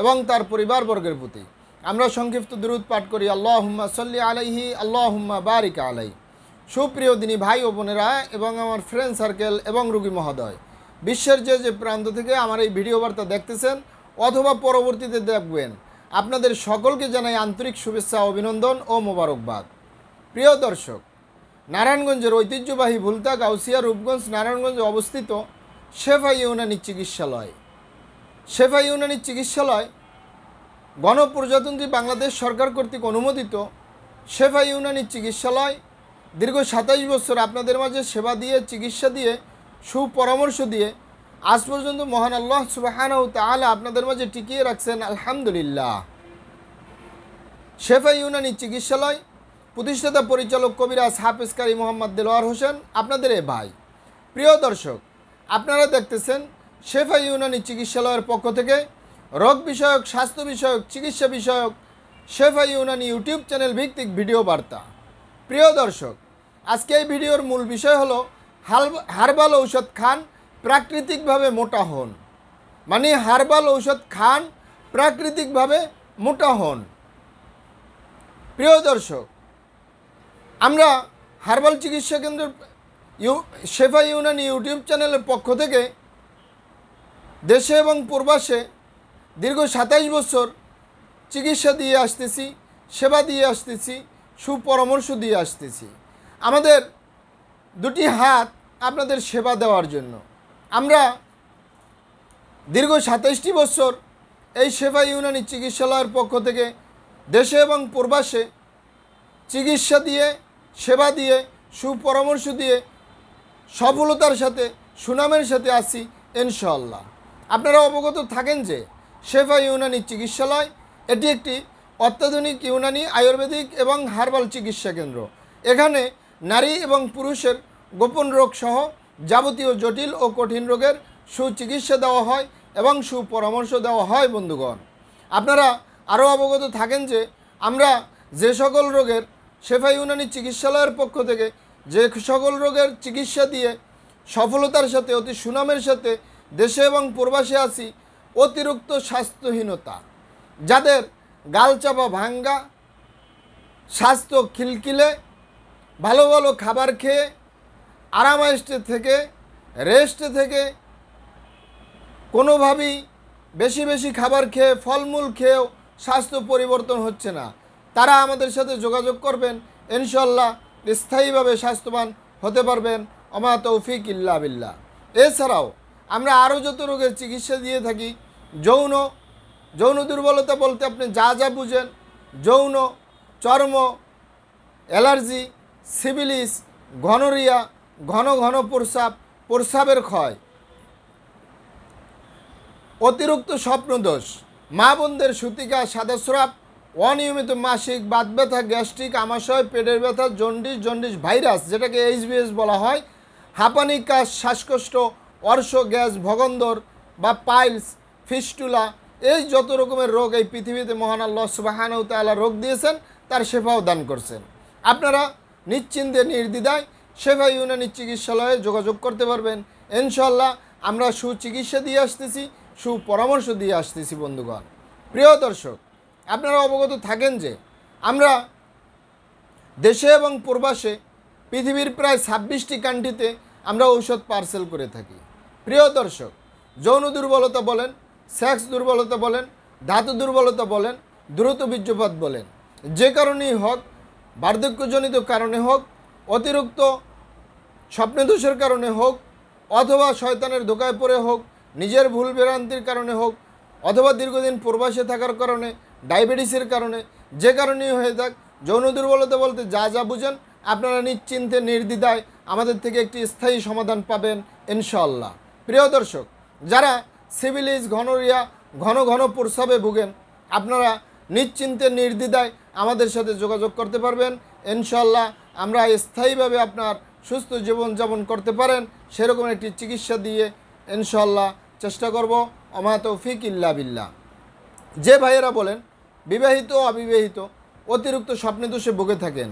এবং তার পরিবারবর্গের প্রতি আমরা সংক্ষিপ্ত দূরত পাঠ করি আল্লাহ হুম্মা সল্লি আলাইহি আল্লাহ হুম্মা বারিকা আলাই সুপ্রিয় দিনই ভাই ও বোনেরা এবং আমার ফ্রেন্ড সার্কেল এবং রুগী মহোদয় বিশ্বের যে যে প্রান্ত থেকে আমার এই ভিডিও বার্তা দেখতেছেন অথবা পরবর্তীতে দেখবেন আপনাদের সকলকে জানাই আন্তরিক শুভেচ্ছা অভিনন্দন ও মোবারকবাদ প্রিয় দর্শক নারায়ণগঞ্জের ঐতিহ্যবাহী ভুলতা গাউসিয়া রূপগঞ্জ নারায়ণগঞ্জে অবস্থিত শেফা ইউনানি চিকিৎসালয় শেফা ইউনানি চিকিৎসালয় গণপ্রজাতন্ত্রী বাংলাদেশ সরকার কর্তৃক অনুমোদিত শেফা ইউনানি চিকিৎসালয় দীর্ঘ সাতাইশ বছর আপনাদের মাঝে সেবা দিয়ে চিকিৎসা দিয়ে সুপরামর্শ দিয়ে আজ পর্যন্ত মহান আল্লাহ সুবাহানাউ তাহলে আপনাদের মাঝে টিকিয়ে রাখছেন আলহামদুলিল্লাহ সেফা ইউনানি চিকিৎসালয় প্রতিষ্ঠাতা পরিচালক কবিরাজ হাফিজকারী মোহাম্মদ দেলোয়ার হোসেন আপনাদের এ ভাই প্রিয় দর্শক আপনারা দেখতেছেন সেফা ইউনানি চিকিৎসালয়ের পক্ষ থেকে রোগ বিষয়ক স্বাস্থ্য বিষয়ক চিকিৎসা বিষয়ক শেফা ইউনানি ইউটিউব চ্যানেল ভিত্তিক ভিডিও বার্তা প্রিয় দর্শক আজকে এই ভিডিওর মূল বিষয় হলো হারবাল ঔষধ খান প্রাকৃতিকভাবে মোটা হন মানে হার্বাল ঔষধ খান প্রাকৃতিকভাবে মোটা হন প্রিয় দর্শক আমরা হার্বাল চিকিৎসা কেন্দ্রের ইউ শেফা ইউনানি ইউটিউব চ্যানেলের পক্ষ থেকে দেশে এবং প্রবাসে দীর্ঘ সাতাইশ বছর চিকিৎসা দিয়ে আসতেছি সেবা দিয়ে আসতেছি সুপরামর্শ দিয়ে আসতেছি আমাদের দুটি হাত আপনাদের সেবা দেওয়ার জন্য আমরা দীর্ঘ সাতাইশটি বছর এই সেবা ইউনানি চিকিৎসালয়ের পক্ষ থেকে দেশে এবং প্রবাসে চিকিৎসা দিয়ে সেবা দিয়ে সুপরামর্শ দিয়ে সফলতার সাথে সুনামের সাথে আসি ইনশাল্লাহ আপনারা অবগত থাকেন যে শেফা ইউনানি চিকিৎসালয় এটি একটি অত্যাধুনিক ইউনানি আয়ুর্বেদিক এবং হার্বাল চিকিৎসা কেন্দ্র এখানে নারী এবং পুরুষের গোপন রোগ সহ যাবতীয় জটিল ও কঠিন রোগের সুচিকিৎসা দেওয়া হয় এবং সুপরামর্শ দেওয়া হয় বন্ধুগণ আপনারা আরও অবগত থাকেন যে আমরা যে সকল রোগের শেফা ইউনানি চিকিৎসালয়ের পক্ষ থেকে যে সকল রোগের চিকিৎসা দিয়ে সফলতার সাথে অতি সুনামের সাথে দেশে এবং প্রবাসে আসি অতিরিক্ত স্বাস্থ্যহীনতা যাদের গালচাপা ভাঙ্গা স্বাস্থ্য খিলকিলে ভালো ভালো খাবার খেয়ে আরামাইস্টে থেকে রেস্ট থেকে কোনোভাবেই বেশি বেশি খাবার খেয়ে ফলমূল খেয়েও স্বাস্থ্য পরিবর্তন হচ্ছে না তারা আমাদের সাথে যোগাযোগ করবেন ইনশাল্লাহ স্থায়ীভাবে স্বাস্থ্যবান হতে পারবেন অমা তৌফিক ইল্লা বিল্লা এছাড়াও আমরা আরও যত রোগের চিকিৎসা দিয়ে থাকি যৌন যৌন দুর্বলতা বলতে আপনি যা যা বুঝেন যৌন চর্ম অ্যালার্জি সিভিলিস ঘনরিয়া ঘন ঘন প্রস্রাব প্রস্রাবের ক্ষয় অতিরিক্ত স্বপ্নদোষ মা বোনদের সুতিকা সাদাস্রাব অনিয়মিত মাসিক বাত ব্যথা গ্যাস্ট্রিক আমাশয় পেটের ব্যথা জন্ডিস জন্ডিস ভাইরাস যেটাকে এইচবিএস বলা হয় হাঁপানি কাশ শ্বাসকষ্ট অর্শ গ্যাস ভগন্দর বা পাইলস ফিস্টুলা এই যত রকমের রোগ এই পৃথিবীতে মহান আল্লাহ সুবাহানু তালা রোগ দিয়েছেন তার সেবাও দান করছেন আপনারা নিশ্চিন্তে নির্দ্বিধায় সেবা ইউনানি চিকিৎসালয়ে যোগাযোগ করতে পারবেন ইনশাল্লাহ আমরা সুচিকিৎসা দিয়ে আসতেছি সুপরামর্শ দিয়ে আসতেছি বন্ধুগণ প্রিয় দর্শক আপনারা অবগত থাকেন যে আমরা দেশে এবং প্রবাসে পৃথিবীর প্রায় ছাব্বিশটি কান্ট্রিতে আমরা ঔষধ পার্সেল করে থাকি প্রিয় দর্শক যৌন দুর্বলতা বলেন সেক্স দুর্বলতা বলেন ধাতু দুর্বলতা বলেন দ্রুত বীর্যপাত বলেন যে কারণেই হোক বার্ধক্যজনিত কারণে হোক অতিরিক্ত স্বপ্নদোষের কারণে হোক অথবা শয়তানের ধোকায় পড়ে হোক নিজের ভুল বেরান্তির কারণে হোক অথবা দীর্ঘদিন প্রবাসে থাকার কারণে ডায়াবেটিসের কারণে যে কারণেই হয়ে থাক যৌন দুর্বলতা বলতে যা যা বুঝেন আপনারা নিশ্চিন্তে নির্দ্বিধায় আমাদের থেকে একটি স্থায়ী সমাধান পাবেন ইনশাল্লাহ প্রিয় দর্শক যারা সিভিলিজ ঘনরিয়া ঘন ঘন প্রসবে ভুগেন আপনারা নিশ্চিন্তে নির্দ্বিধায় আমাদের সাথে যোগাযোগ করতে পারবেন ইনশাল্লাহ আমরা স্থায়ীভাবে আপনার সুস্থ জীবনযাপন করতে পারেন সেরকম একটি চিকিৎসা দিয়ে ইনশাল্লাহ চেষ্টা করব অমাত ফিক ইল্লা বিল্লা যে ভাইয়েরা বলেন বিবাহিত অবিবাহিত অতিরিক্ত দোষে ভুগে থাকেন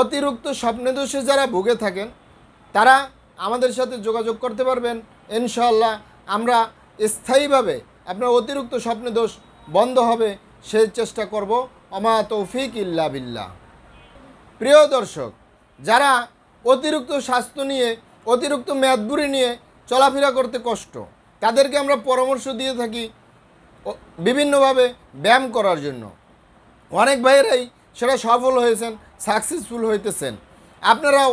অতিরিক্ত দোষে যারা ভুগে থাকেন তারা আমাদের সাথে যোগাযোগ করতে পারবেন ইনশাল্লাহ আমরা স্থায়ীভাবে আপনার অতিরিক্ত স্বপ্নে দোষ বন্ধ হবে সেই চেষ্টা করব অমা তৌফিক ইল্লা বিল্লা প্রিয় দর্শক যারা অতিরিক্ত স্বাস্থ্য নিয়ে অতিরিক্ত মেয়াদবুরি নিয়ে চলাফেরা করতে কষ্ট তাদেরকে আমরা পরামর্শ দিয়ে থাকি বিভিন্নভাবে ব্যায়াম করার জন্য অনেক ভাইয়েরাই সেটা সফল হয়েছেন সাকসেসফুল হইতেছেন আপনারাও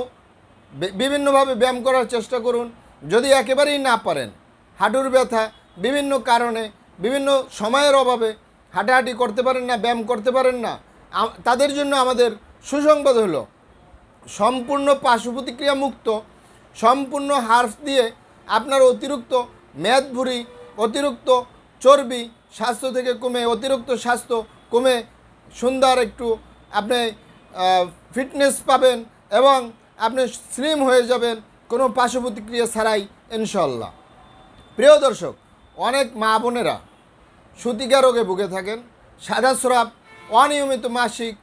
বিভিন্নভাবে ব্যায়াম করার চেষ্টা করুন যদি একেবারেই না পারেন হাঁটুর ব্যথা বিভিন্ন কারণে বিভিন্ন সময়ের অভাবে হাঁটাহাঁটি করতে পারেন না ব্যায়াম করতে পারেন না তাদের জন্য আমাদের সুসংবাদ হলো সম্পূর্ণ পাশু প্রতিক্রিয়া মুক্ত সম্পূর্ণ হার্ফ দিয়ে আপনার অতিরিক্ত ভুরি অতিরিক্ত চর্বি স্বাস্থ্য থেকে কমে অতিরিক্ত স্বাস্থ্য কমে সুন্দর একটু আপনি ফিটনেস পাবেন এবং আপনি স্লিম হয়ে যাবেন কোনো পার্শ্ব প্রতিক্রিয়া ছাড়াই ইনশাল্লাহ প্রিয় দর্শক অনেক মা বোনেরা সুতিকা রোগে ভুগে থাকেন সাদা স্রাব অনিয়মিত মাসিক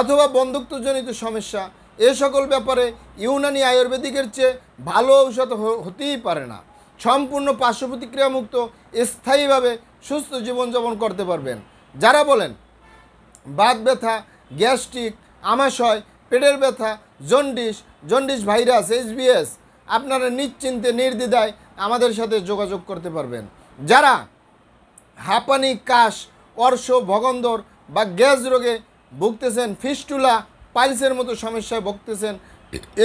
অথবা বন্ধুত্বজনিত সমস্যা এ সকল ব্যাপারে ইউনানি আয়ুর্বেদিকের চেয়ে ভালো ঔষধ হতেই পারে না সম্পূর্ণ পার্শ্বপ্রতিক্রিয়ামুক্ত স্থায়ীভাবে সুস্থ জীবনযাপন করতে পারবেন যারা বলেন বাত ব্যথা গ্যাস্ট্রিক আমাশয় পেটের ব্যথা জন্ডিস জন্ডিস ভাইরাস এইচবিএস আপনারা নিশ্চিন্তে নির্দ্বিধায় আমাদের সাথে যোগাযোগ করতে পারবেন যারা হাঁপানি কাশ অর্শ ভগন্দর বা গ্যাস রোগে ভুগতেছেন ফিস্টুলা পাইলসের মতো সমস্যায় ভুগতেছেন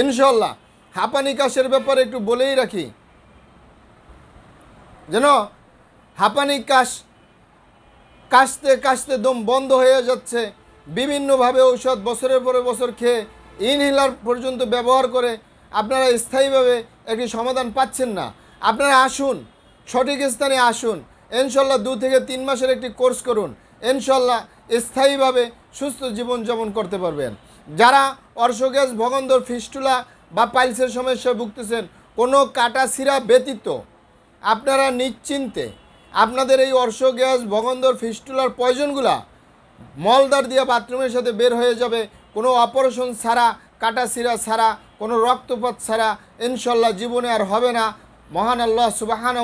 ইনশাল্লাহ হাঁপানি কাশের ব্যাপারে একটু বলেই রাখি যেন হাঁপানি কাশ কাশতে কাশতে দম বন্ধ হয়ে যাচ্ছে বিভিন্নভাবে ঔষধ বছরের পরে বছর খেয়ে ইনহেলার পর্যন্ত ব্যবহার করে আপনারা স্থায়ীভাবে একটি সমাধান পাচ্ছেন না আপনারা আসুন সঠিক স্থানে আসুন ইনশাল্লাহ দু থেকে তিন মাসের একটি কোর্স করুন ইনশাল্লাহ স্থায়ীভাবে সুস্থ জীবনযাপন করতে পারবেন যারা অর্শগ্যাস ভগন্দর ফিস্টুলা বা পাইলসের সমস্যায় ভুগতেছেন কোনো সিরা ব্যতীত আপনারা নিশ্চিন্তে আপনাদের এই অর্শ গ্যাস ভগন্দর ফিস্টুলার প্রয়োজনগুলা মলদার দিয়ে বাথরুমের সাথে বের হয়ে যাবে কোনো অপারেশন ছাড়া কাটা সিরা ছাড়া কোনো রক্তপাত ছাড়া ইনশাল্লাহ জীবনে আর হবে না মহান আল্লাহ সুবাহান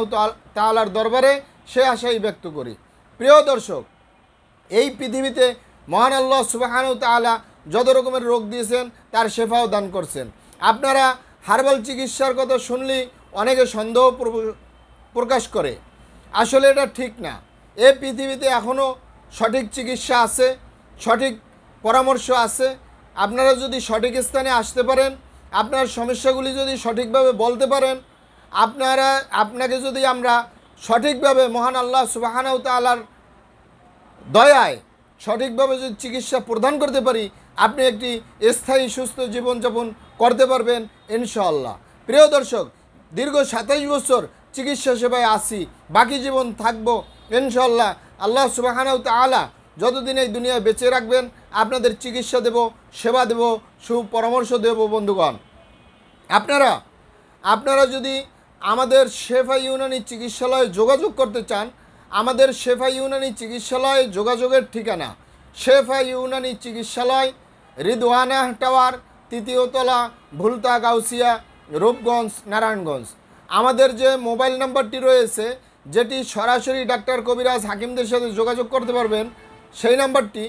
তালার দরবারে সে আশাই ব্যক্ত করি প্রিয় দর্শক এই পৃথিবীতে মহান আল্লাহ সুবাহান তালা যত রকমের রোগ দিয়েছেন তার সেফাও দান করছেন আপনারা হার্বাল চিকিৎসার কথা শুনলেই অনেকে সন্দেহ প্রকাশ করে আসলে এটা ঠিক না এ পৃথিবীতে এখনও সঠিক চিকিৎসা আছে সঠিক পরামর্শ আছে আপনারা যদি সঠিক স্থানে আসতে পারেন আপনার সমস্যাগুলি যদি সঠিকভাবে বলতে পারেন আপনারা আপনাকে যদি আমরা সঠিকভাবে মহান আল্লাহ সুবাহানাউ তালার দয়ায় সঠিকভাবে যদি চিকিৎসা প্রদান করতে পারি আপনি একটি স্থায়ী সুস্থ জীবনযাপন করতে পারবেন ইনশাআল্লাহ প্রিয় দর্শক দীর্ঘ সাতাইশ বছর চিকিৎসা সেবায় আসি বাকি জীবন থাকবো ইনশাল্লাহ আল্লাহ সুবাহানাউ তালা যতদিন এই দুনিয়ায় বেঁচে রাখবেন আপনাদের চিকিৎসা দেব সেবা দেব সুপরামর্শ দেব বন্ধুগণ আপনারা আপনারা যদি আমাদের শেফা ইউনানি চিকিৎসালয়ে যোগাযোগ করতে চান আমাদের শেফা ইউনানি চিকিৎসালয়ে যোগাযোগের ঠিকানা শেফা ইউনানি চিকিৎসালয় রিদওয়ানা টাওয়ার তৃতীয়তলা ভুলতা গাউসিয়া রূপগঞ্জ নারায়ণগঞ্জ আমাদের যে মোবাইল নাম্বারটি রয়েছে যেটি সরাসরি ডাক্তার কবিরাজ হাকিমদের সাথে যোগাযোগ করতে পারবেন সেই নাম্বারটি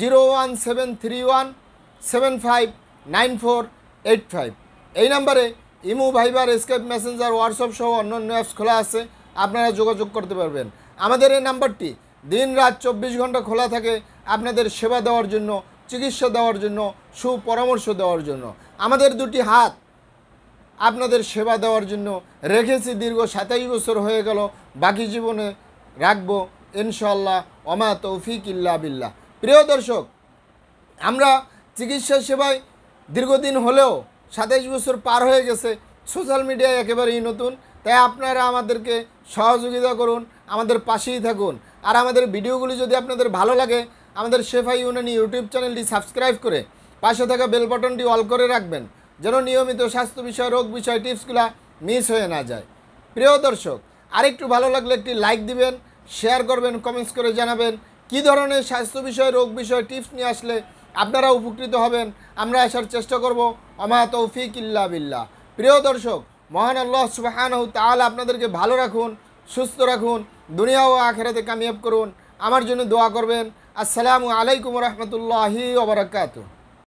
zero one seven three one seven five nine four eight five এই নাম্বারে ইমো ভাইবার স্কেপ মেসেঞ্জার হোয়াটসঅ্যাপ সহ অন্যান্য অ্যাপস খোলা আছে আপনারা যোগাযোগ করতে পারবেন আমাদের এই নাম্বারটি দিন রাত চব্বিশ ঘন্টা খোলা থাকে আপনাদের সেবা দেওয়ার জন্য চিকিৎসা দেওয়ার জন্য সুপরামর্শ দেওয়ার জন্য আমাদের দুটি হাত আপনাদের সেবা দেওয়ার জন্য রেখেছি দীর্ঘ সাতাশ বছর হয়ে গেল বাকি জীবনে রাখবো ইনশাল্লাহ অমা তৌফিক ইল্লা বিল্লাহ প্রিয় দর্শক আমরা চিকিৎসা সেবায় দীর্ঘদিন হলেও সাতাইশ বছর পার হয়ে গেছে সোশ্যাল মিডিয়া একেবারেই নতুন তাই আপনারা আমাদেরকে সহযোগিতা করুন আমাদের পাশেই থাকুন আর আমাদের ভিডিওগুলি যদি আপনাদের ভালো লাগে আমাদের শেফাই ইউনানি ইউটিউব চ্যানেলটি সাবস্ক্রাইব করে পাশে থাকা বেল বাটনটি অল করে রাখবেন যেন নিয়মিত স্বাস্থ্য বিষয় রোগ বিষয় টিপসগুলা মিস হয়ে না যায় প্রিয় দর্শক আরেকটু ভালো লাগলে একটি লাইক দিবেন শেয়ার করবেন কমেন্টস করে জানাবেন কি ধরনের স্বাস্থ্য বিষয় রোগ বিষয় টিপস নিয়ে আসলে আপনারা উপকৃত হবেন আমরা আসার চেষ্টা করব আমা তৌফিক ইল্লা বিল্লাহ প্রিয় দর্শক মহান আল্লাহ সুবাহান তাহলে আপনাদেরকে ভালো রাখুন সুস্থ রাখুন দুনিয়া ও আখেরাতে কামিয়াব করুন আমার জন্য দোয়া করবেন আসসালামু আলাইকুম রহমতুল্লাহি ওবরাকাত